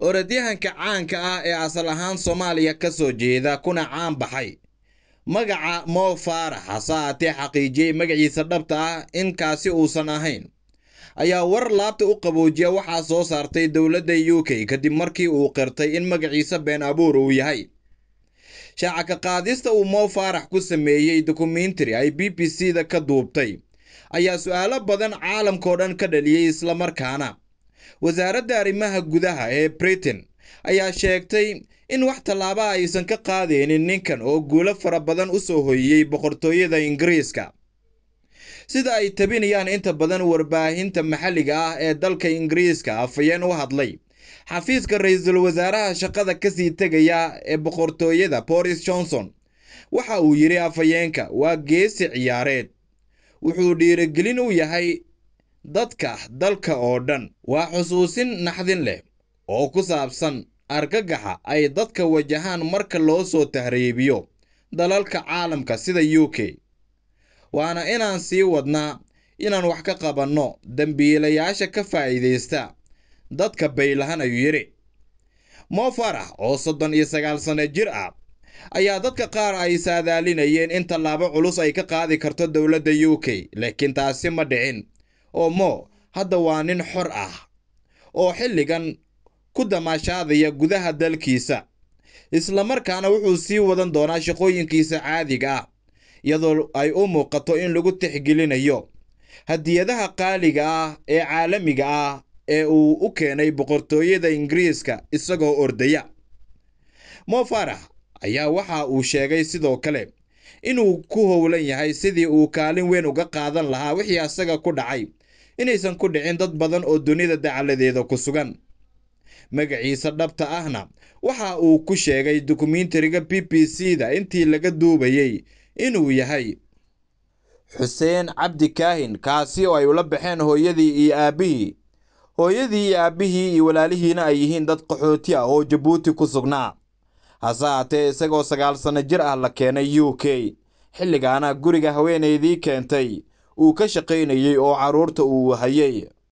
orodyahanka caanka ah ee asal ahaan soomaaliya ka soo jeeda kuna caan baxay magaca moo faarax hase haatee xaqiijiyey magaciisa dhabta ah in kaasi uusan ahayn ayaa war laabta u qaboojiya waxaa soo saartay dowladda u k kadib markii uu qirtay in magaciisa been abuur uu yahay shaaca qaadista uu moo faarax ku sameeyey dokumentari ay b b c da ka duubtay ayaa su'aalo badan caalamkao dhan ka dhaliyey islamarkaana wasaaradda arrimaha gudaha ee britain ayaa sheegtay in wax tallaaba aysan ka qaadeynin ninkan oo guulo fara badan u soo hoyiyey boqortooyada ingiriiska sida ay tabinayaan inta badan warbaahinta maxalliga ah ee dalka ingiriiska afayeen u hadlay xafiiska ra-iisul wasaaraha shaqada kasii tegaya ee boqortooyada boris johnson waxa uu yidhi afhayeenka waa geesi ciyaareed wuxuu dhiirigelin u yahay dadka dalka oo dhan waa xusuusin naxdin leh oo ku saabsan argagaxa ay dadka wajahaan marka loo soo tahriibiyo dalalka caalamka sida u k waana inaan sii wadnaa inaan wax ka qabanno dembiilayaasha ka faa'iidaysta dadka baylahan ayuu yidhi moo oo soddon iyo sagaal sanno jir ah ayaa dadka qaar ay saadaalinayeen in tallaabo culus ay ka qaadi karto dowladda u k laakiin taasi ma dhicin oo mo hadda waa nin xor ah oo xilligan ku damaashaadaya gudaha dalkiisa islamarkaana wuxuu sii wadan doonaa shaqooyinkiisa caadiga ah iyadoo ay u muuqato in lagu tixgelinayo hadiyadaha qaaliga ah ee caalamiga ah ee uu u keenay boqortooyada ingiriiska isagoo ordaya mo farax ayaa waxa uu sheegay sidoo kale inuu ku howlan yahay sidii uu kaalin weyn uga qaadan lahaa wixii asaga ku dhacay inaysan ku dhicin dad badan oo dunida dacaladeeda ku sugan magaciisa dhabta ahna waxa uu ku sheegay dokumentariga b b c da intii laga duubayey inuu yahay xuseen cabdi kaahin kaasi oo ay ula baxeen hooyadii iyo aabbihii hooyadii iyo aabbihii iyo walaalihiina ay yihiin dad qaxooti ah oo jabuuti ku sugnaa hase haatee isagoo sagaal sanno jir ah la keenay u k xilligaana guriga haweenaydii keentay uu ka shaqaynayey oo carruurta uu wahayey